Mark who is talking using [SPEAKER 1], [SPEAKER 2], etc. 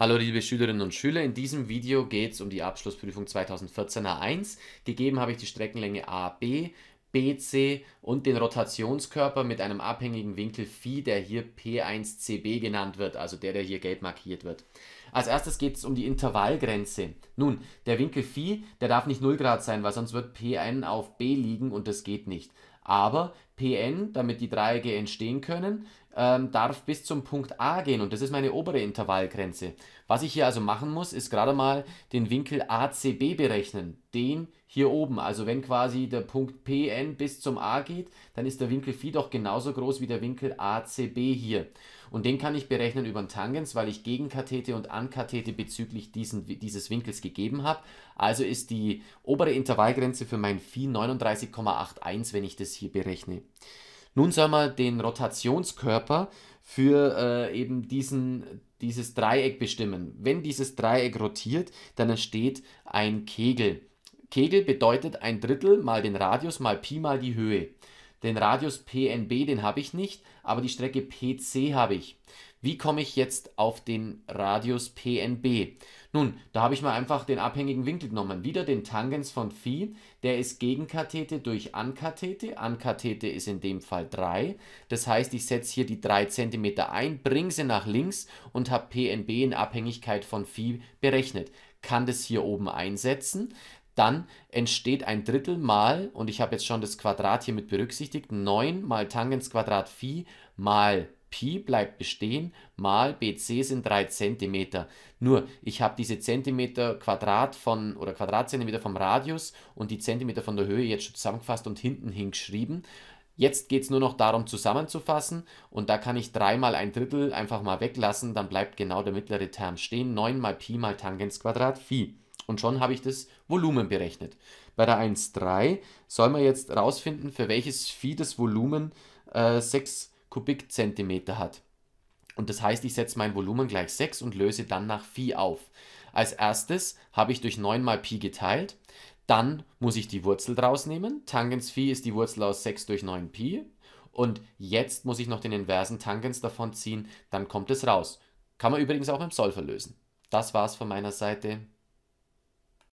[SPEAKER 1] Hallo liebe Schülerinnen und Schüler, in diesem Video geht es um die Abschlussprüfung 2014 A1. Gegeben habe ich die Streckenlänge AB, BC und den Rotationskörper mit einem abhängigen Winkel Phi, der hier P1CB genannt wird, also der, der hier gelb markiert wird. Als erstes geht es um die Intervallgrenze. Nun, der Winkel Phi, der darf nicht 0 Grad sein, weil sonst wird P1 auf B liegen und das geht nicht. Aber Pn, damit die Dreiecke entstehen können, ähm, darf bis zum Punkt A gehen und das ist meine obere Intervallgrenze. Was ich hier also machen muss, ist gerade mal den Winkel ACB berechnen, den hier oben. Also wenn quasi der Punkt Pn bis zum A geht, dann ist der Winkel Phi doch genauso groß wie der Winkel ACB hier. Und den kann ich berechnen über den Tangens, weil ich Gegenkathete und Ankathete bezüglich diesen, dieses Winkels gegeben habe. Also ist die obere Intervallgrenze für mein Phi 39,81, wenn ich das hier berechne. Nun soll man den Rotationskörper für äh, eben diesen, dieses Dreieck bestimmen. Wenn dieses Dreieck rotiert, dann entsteht ein Kegel. Kegel bedeutet ein Drittel mal den Radius mal Pi mal die Höhe. Den Radius PNB, den habe ich nicht, aber die Strecke PC habe ich. Wie komme ich jetzt auf den Radius PNB? Nun, da habe ich mal einfach den abhängigen Winkel genommen. Wieder den Tangens von Phi, der ist Gegenkathete durch Ankathete. Ankathete ist in dem Fall 3. Das heißt, ich setze hier die 3 cm ein, bringe sie nach links und habe PNB in Abhängigkeit von Phi berechnet kann das hier oben einsetzen dann entsteht ein Drittel mal, und ich habe jetzt schon das Quadrat hier mit berücksichtigt, 9 mal Tangensquadrat Phi mal Pi bleibt bestehen, mal BC sind 3 cm. Nur, ich habe diese Zentimeter Quadrat von oder Quadratzentimeter vom Radius und die Zentimeter von der Höhe jetzt schon zusammengefasst und hinten hingeschrieben. Jetzt geht es nur noch darum, zusammenzufassen und da kann ich 3 mal ein Drittel einfach mal weglassen, dann bleibt genau der mittlere Term stehen, 9 mal Pi mal Tangensquadrat Phi und schon habe ich das Volumen berechnet. Bei der 1,3 soll man jetzt rausfinden, für welches Vieh das Volumen äh, 6 Kubikzentimeter hat. Und das heißt, ich setze mein Volumen gleich 6 und löse dann nach Phi auf. Als erstes habe ich durch 9 mal Pi geteilt. Dann muss ich die Wurzel draus nehmen. Tangens Phi ist die Wurzel aus 6 durch 9 Pi. Und jetzt muss ich noch den inversen Tangens davon ziehen. Dann kommt es raus. Kann man übrigens auch im dem Solver lösen. Das war's von meiner Seite.